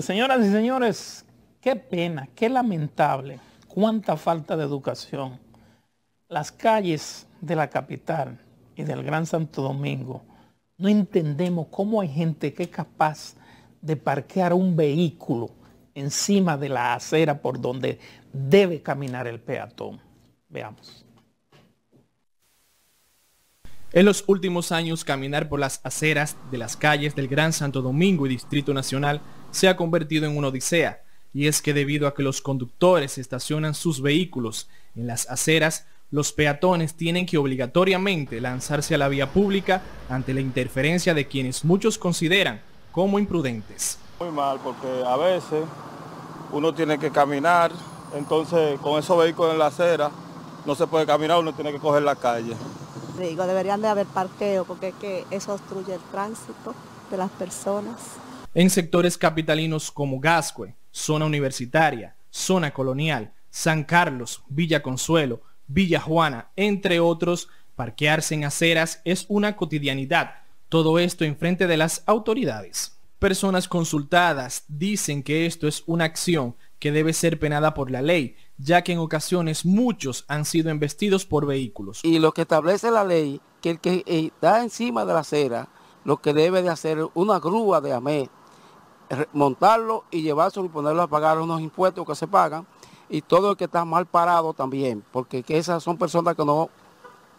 Señoras y señores, qué pena, qué lamentable, cuánta falta de educación. Las calles de la capital y del Gran Santo Domingo, no entendemos cómo hay gente que es capaz de parquear un vehículo encima de la acera por donde debe caminar el peatón. Veamos. En los últimos años, caminar por las aceras de las calles del Gran Santo Domingo y Distrito Nacional se ha convertido en una odisea, y es que debido a que los conductores estacionan sus vehículos en las aceras, los peatones tienen que obligatoriamente lanzarse a la vía pública ante la interferencia de quienes muchos consideran como imprudentes. Muy mal, porque a veces uno tiene que caminar, entonces con esos vehículos en la acera no se puede caminar, uno tiene que coger la calle deberían de haber parqueo porque es que eso obstruye el tránsito de las personas. En sectores capitalinos como Gascue, zona universitaria, zona colonial, San Carlos, Villa Consuelo, Villa Juana, entre otros, parquearse en aceras es una cotidianidad. Todo esto enfrente de las autoridades. Personas consultadas dicen que esto es una acción que debe ser penada por la ley, ya que en ocasiones muchos han sido embestidos por vehículos. Y lo que establece la ley, que el que está eh, encima de la acera, lo que debe de hacer una grúa de AME, montarlo y llevárselo y ponerlo a pagar unos impuestos que se pagan, y todo el que está mal parado también, porque esas son personas que no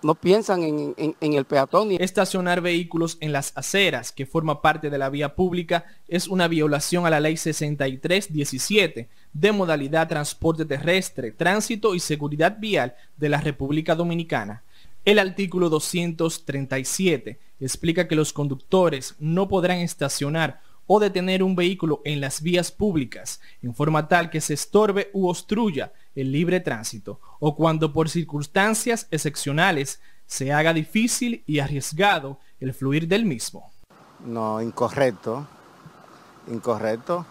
no piensan en, en, el peatón. Estacionar vehículos en las aceras, que forma parte de la vía pública, es una violación a la ley 6317 de modalidad transporte terrestre, tránsito y seguridad vial de la República Dominicana. El artículo 237 explica que los conductores no podrán estacionar o detener un vehículo en las vías públicas en forma tal que se estorbe u obstruya el libre tránsito o cuando por circunstancias excepcionales se haga difícil y arriesgado el fluir del mismo. No, incorrecto, incorrecto.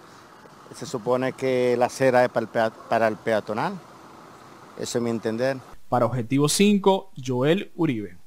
Se supone que la acera es para el peatonal. Eso es mi entender. Para objetivo 5, Joel Uribe.